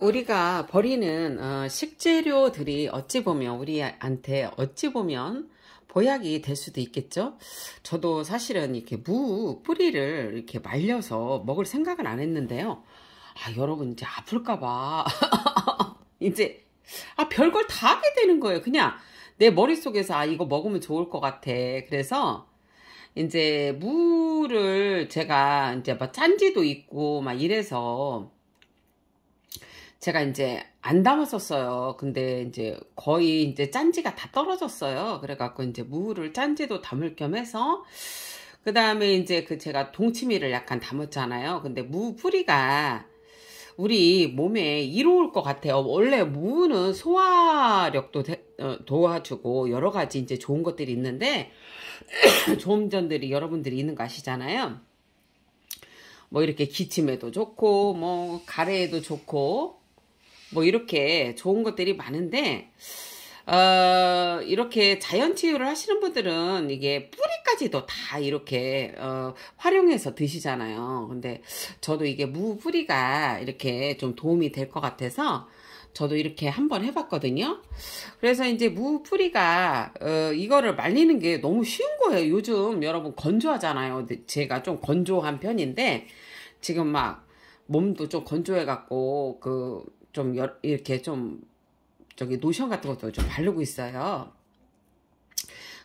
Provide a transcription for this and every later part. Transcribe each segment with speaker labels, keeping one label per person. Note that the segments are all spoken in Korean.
Speaker 1: 우리가 버리는 어, 식재료들이 어찌 보면 우리한테 어찌 보면 보약이 될 수도 있겠죠. 저도 사실은 이렇게 무 뿌리를 이렇게 말려서 먹을 생각은 안 했는데요. 아 여러분 이제 아플까봐 이제 아 별걸 다 하게 되는 거예요. 그냥 내 머릿속에서 아 이거 먹으면 좋을 것 같아. 그래서 이제 무를 제가 이제 막 짠지도 있고 막 이래서 제가 이제 안 담았었어요. 근데 이제 거의 이제 짠지가 다 떨어졌어요. 그래갖고 이제 무를 짠지도 담을 겸 해서 그 다음에 이제 그 제가 동치미를 약간 담았잖아요. 근데 무 뿌리가 우리 몸에 이로울 것 같아요. 원래 무는 소화력도 대, 어, 도와주고 여러 가지 이제 좋은 것들이 있는데 좋은 점들이 여러분들이 있는 거 아시잖아요. 뭐 이렇게 기침에도 좋고 뭐 가래에도 좋고 뭐 이렇게 좋은 것들이 많은데 어, 이렇게 자연 치유를 하시는 분들은 이게 뿌리까지도 다 이렇게 어, 활용해서 드시잖아요. 근데 저도 이게 무 뿌리가 이렇게 좀 도움이 될 것 같아서 저도 이렇게 한번 해봤거든요. 그래서 이제 무 뿌리가 어, 이거를 말리는 게 너무 쉬운 거예요. 요즘 여러분 건조하잖아요. 제가 좀 건조한 편인데 지금 막 몸도 좀 건조해갖고 그좀 여, 이렇게 좀 저기 노션 같은 것도 좀 바르고 있어요.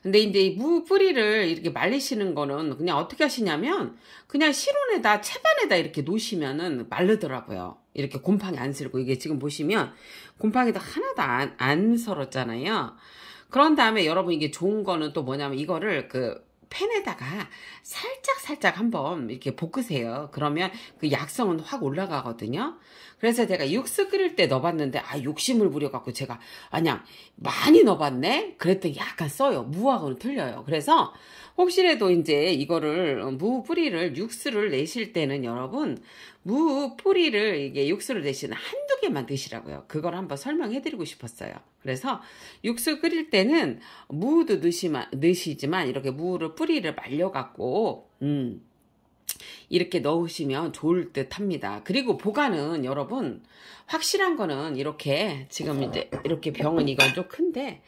Speaker 1: 근데 이제 이 무 뿌리를 이렇게 말리시는 거는 그냥 어떻게 하시냐면 그냥 실온에다 채반에다 이렇게 놓으시면은 말르더라고요. 이렇게 곰팡이 안 쓸고 이게 지금 보시면 곰팡이도 하나도 안, 안 썰었잖아요. 그런 다음에 여러분 이게 좋은 거는 또 뭐냐면 이거를 그 팬에다가 살짝 살짝 한번 이렇게 볶으세요. 그러면 그 약성은 확 올라가거든요. 그래서 제가 육수 끓일 때 넣어봤는데 아 욕심을 부려갖고 제가 아니야 많이 넣어봤네. 그랬더니 약간 써요. 무하고는 틀려요. 그래서 혹시라도 이제 이거를 어, 무 뿌리를 육수를 내실 때는 여러분 무 뿌리를 이게 육수를 대신 한두 개만 드시라고요. 그걸 한번 설명해 드리고 싶었어요. 그래서 육수 끓일 때는 무도 넣으시만, 넣으시지만 이렇게 무를 뿌리를 말려 갖고 음. 이렇게 넣으시면 좋을 듯 합니다. 그리고 보관은 여러분 확실한 거는 이렇게 지금 이제 이렇게 병은 이건 좀 큰데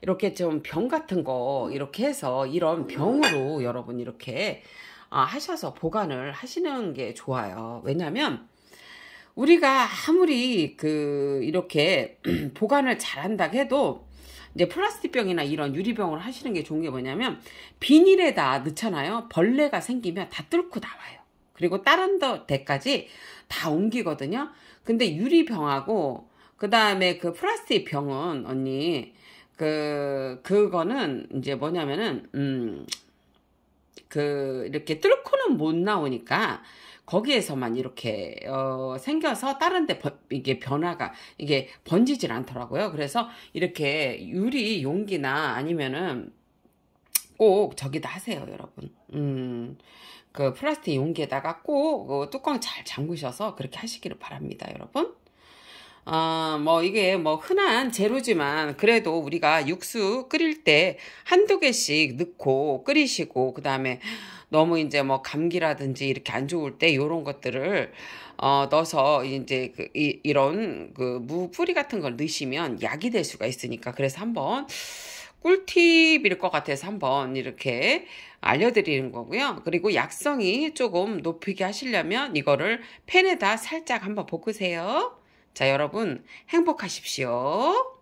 Speaker 1: 이렇게 좀 병 같은 거 이렇게 해서 이런 병으로 여러분 이렇게 아, 하셔서 보관을 하시는 게 좋아요. 왜냐면 하 우리가 아무리 그 이렇게 보관을 잘한다 해도 이제 플라스틱병이나 이런 유리병을 하시는 게 좋은 게 뭐냐면 비닐에다 넣잖아요. 벌레가 생기면 다 뚫고 나와요. 그리고 다른 데까지 다 옮기거든요. 근데 유리병하고 그 다음에 그 플라스틱 병은 언니 그 그거는 이제 뭐냐면은 음그 이렇게 뚫고는 못 나오니까 거기에서만 이렇게 어 생겨서 다른데 이게 변화가 이게 번지질 않더라고요. 그래서 이렇게 유리 용기나 아니면은 꼭 저기다 하세요, 여러분. 음. 그 플라스틱 용기에다가 꼭그 어, 뚜껑 잘 잠그셔서 그렇게 하시기를 바랍니다, 여러분. 어, 뭐 이게 뭐 흔한 재료지만 그래도 우리가 육수 끓일 때 한두 개씩 넣고 끓이시고 그 다음에 너무 이제 뭐 감기라든지 이렇게 안 좋을 때 요런 것들을 어, 넣어서 이제 그, 이, 이런 그 무뿌리 같은 걸 넣으시면 약이 될 수가 있으니까 그래서 한번 꿀팁일 것 같아서 한번 이렇게 알려드리는 거고요. 그리고 약성이 조금 높이게 하시려면 이거를 팬에다 살짝 한번 볶으세요. 자, 여러분 행복하십시오.